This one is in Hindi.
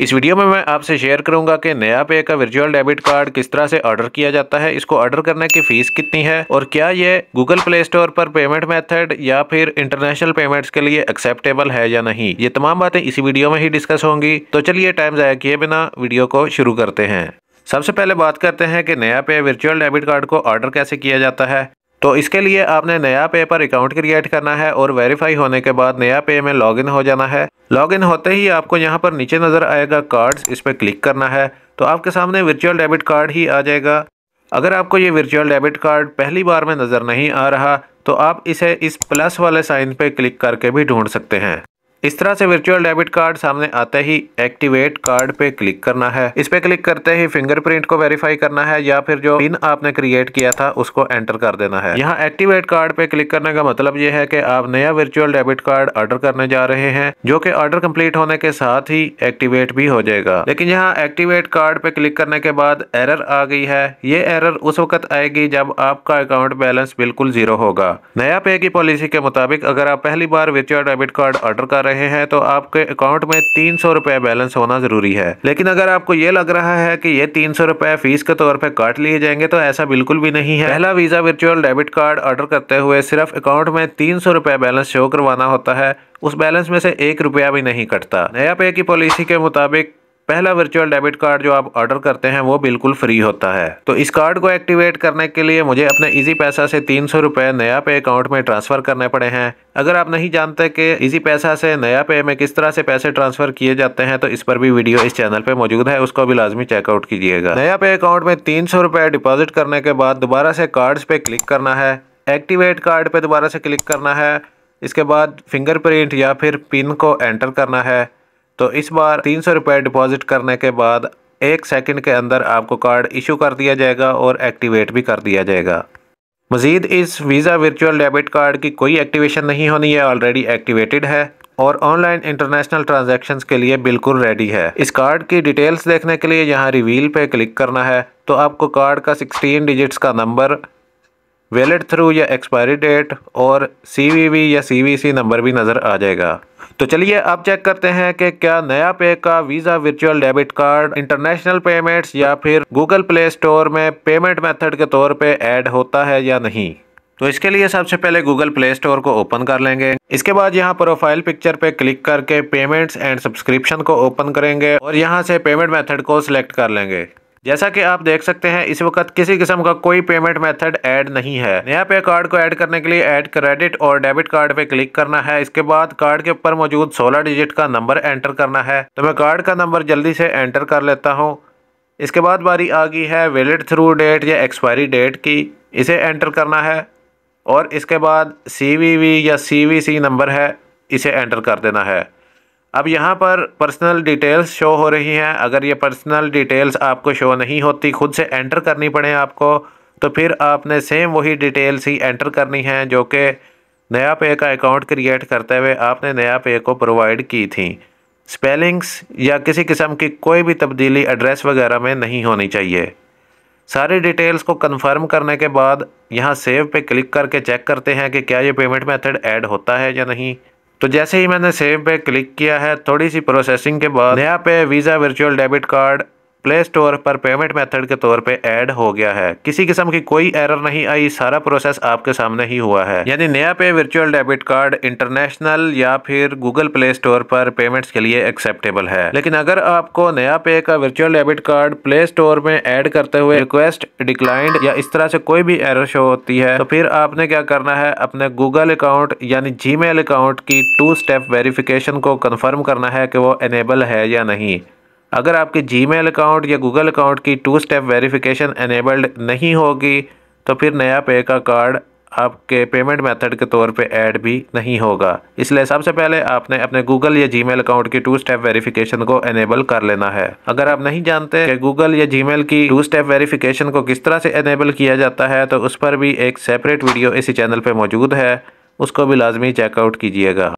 इस वीडियो में मैं आपसे शेयर करूंगा कि नया पे का वर्चुअल डेबिट कार्ड किस तरह से ऑर्डर किया जाता है इसको ऑर्डर करने की फीस कितनी है और क्या ये गूगल प्ले स्टोर पर पेमेंट मेथड या फिर इंटरनेशनल पेमेंट्स के लिए एक्सेप्टेबल है या नहीं ये तमाम बातें इसी वीडियो में ही डिस्कस होंगी तो चलिए टाइम जया किए बिना वीडियो को शुरू करते हैं सबसे पहले बात करते हैं कि NayaPay virtual debit card को ऑर्डर कैसे किया जाता है तो इसके लिए आपने नया पे पर अकाउंट क्रिएट करना है और वेरीफाई होने के बाद नया पे में लॉगिन हो जाना है लॉगिन होते ही आपको यहाँ पर नीचे नज़र आएगा कार्ड्स इस पर क्लिक करना है तो आपके सामने वर्चुअल डेबिट कार्ड ही आ जाएगा अगर आपको ये वर्चुअल डेबिट कार्ड पहली बार में नज़र नहीं आ रहा तो आप इसे इस प्लस वाले साइन पर क्लिक करके भी ढूंढ सकते हैं इस तरह से वर्चुअल डेबिट कार्ड सामने आते ही एक्टिवेट कार्ड पे क्लिक करना है इस पे क्लिक करते ही फिंगरप्रिंट को वेरीफाई करना है या फिर जो पिन आपने क्रिएट किया था उसको एंटर कर देना है यहाँ एक्टिवेट कार्ड पे क्लिक करने का मतलब यह है कि आप नया वर्चुअल डेबिट कार्ड ऑर्डर करने जा रहे हैं जो कि ऑर्डर कम्प्लीट होने के साथ ही एक्टिवेट भी हो जाएगा लेकिन यहाँ एक्टिवेट कार्ड पे क्लिक करने के बाद एरर आ गई है ये एरर उस वक्त आएगी जब आपका अकाउंट बैलेंस बिल्कुल जीरो होगा नया पे की पॉलिसी के मुताबिक अगर आप पहली बार वर्चुअल डेबिट कार्ड ऑर्डर कर रहे हैं तो आपके अकाउंट में तीन सौ रुपए बैलेंस होना ज़रूरी है लेकिन अगर आपको ये लग रहा है कि ये तीन सौ रुपए फीस के तौर पर काट लिए जाएंगे तो ऐसा बिल्कुल भी नहीं है पहला Visa virtual debit card order करते हुए सिर्फ अकाउंट में तीन सौ रुपए बैलेंस शो करवाना होता है उस बैलेंस में से एक रुपया भी नहीं कटता नया पे की पॉलिसी के मुताबिक पहला वर्चुअल डेबिट कार्ड जो आप ऑर्डर करते हैं वो बिल्कुल फ्री होता है तो इस कार्ड को एक्टिवेट करने के लिए मुझे अपने इजी पैसा से तीन सौ रुपये नया पे अकाउंट में ट्रांसफ़र करने पड़े हैं अगर आप नहीं जानते कि इजी पैसा से नया पे में किस तरह से पैसे ट्रांसफ़र किए जाते हैं तो इस पर भी वीडियो इस चैनल पर मौजूद है उसको भी लाजमी चेकआउट कीजिएगा नया पे अकाउंट में तीन सौ रुपये डिपॉजिट करने के बाद दोबारा से कार्ड्स पे क्लिक करना है एक्टिवेट कार्ड पे दोबारा से क्लिक करना है इसके बाद फिंगरप्रिंट या फिर पिन को एंटर करना है तो इस बार तीन सौ रुपये डिपॉजिट करने के बाद एक सेकंड के अंदर आपको कार्ड इशू कर दिया जाएगा और एक्टिवेट भी कर दिया जाएगा मज़ीद इस वीज़ा वर्चुअल डेबिट कार्ड की कोई एक्टिवेशन नहीं होनी है ऑलरेडी एक्टिवेटेड है और ऑनलाइन इंटरनेशनल ट्रांजेक्शन के लिए बिल्कुल रेडी है इस कार्ड की डिटेल्स देखने के लिए यहाँ रिवील पे क्लिक करना है तो आपको कार्ड का 16 डिजिट्स का नंबर वैलिड थ्रू या एक्सपायरी डेट और सीवीवी या सीवीसी नंबर भी नज़र आ जाएगा तो चलिए अब चेक करते हैं कि क्या नया पे का Visa virtual debit card international payments या फिर गूगल प्ले स्टोर में पेमेंट मेथड के तौर पे ऐड होता है या नहीं तो इसके लिए सबसे पहले गूगल प्ले स्टोर को ओपन कर लेंगे इसके बाद यहाँ प्रोफाइल पिक्चर पे क्लिक करके पेमेंट्स एंड सब्सक्रिप्शन को ओपन करेंगे और यहाँ से पेमेंट मेथड को सिलेक्ट कर लेंगे जैसा कि आप देख सकते हैं इस वक्त किसी किस्म का कोई पेमेंट मेथड ऐड नहीं है नया पे कार्ड को ऐड करने के लिए ऐड क्रेडिट और डेबिट कार्ड पे क्लिक करना है इसके बाद कार्ड के ऊपर मौजूद 16 डिजिट का नंबर एंटर करना है तो मैं कार्ड का नंबर जल्दी से एंटर कर लेता हूँ इसके बाद बारी आ गई है वेलिड थ्रू डेट या एक्सपायरी डेट की इसे एंटर करना है और इसके बाद सी या सी नंबर है इसे एंटर कर देना है अब यहाँ पर पर्सनल डिटेल्स शो हो रही हैं अगर ये पर्सनल डिटेल्स आपको शो नहीं होती खुद से एंटर करनी पड़े आपको तो फिर आपने सेम वही डिटेल्स ही एंटर करनी है जो कि नया पे का अकाउंट क्रिएट करते हुए आपने नया पे को प्रोवाइड की थी स्पेलिंग्स या किसी किस्म की कोई भी तब्दीली एड्रेस वगैरह में नहीं होनी चाहिए सारी डिटेल्स को कंफर्म करने के बाद यहाँ सेव पे क्लिक करके चेक करते हैं कि क्या ये पेमेंट मेथड ऐड होता है या नहीं तो जैसे ही मैंने सेव पे क्लिक किया है थोड़ी सी प्रोसेसिंग के बाद यहाँ पे Visa virtual debit card Play Store पर पेमेंट मेथड के तौर पे ऐड हो गया है किसी किस्म की कोई एरर नहीं आई सारा प्रोसेस आपके सामने ही हुआ है यानी नया NayaPay virtual debit card international या फिर गूगल प्ले स्टोर पर पेमेंट्स के लिए एक्सेप्टेबल है लेकिन अगर आपको नया पे का virtual debit card Play Store में एड करते हुए रिक्वेस्ट डिक्लाइंड या इस तरह से कोई भी एरर शो होती है तो फिर आपने क्या करना है अपने गूगल अकाउंट यानी जी अकाउंट की टू स्टेप वेरिफिकेशन को कन्फर्म करना है कि वो एनेबल है या नहीं अगर आपके जीमेल अकाउंट या गूगल अकाउंट की टू स्टेप वेरिफिकेशन एनेबल्ड नहीं होगी तो फिर नया पे का कार्ड आपके पेमेंट मेथड के तौर पे ऐड भी नहीं होगा इसलिए सबसे पहले आपने अपने गूगल या जीमेल अकाउंट की टू स्टेप वेरिफिकेशन को एनेबल कर लेना है अगर आप नहीं जानते कि गूगल या जीमेल की टू स्टेप वेरिफिकेशन को किस तरह से एनेबल किया जाता है तो उस पर भी एक सेपरेट वीडियो इसी चैनल पर मौजूद है उसको भी लाजमी चेकआउट कीजिएगा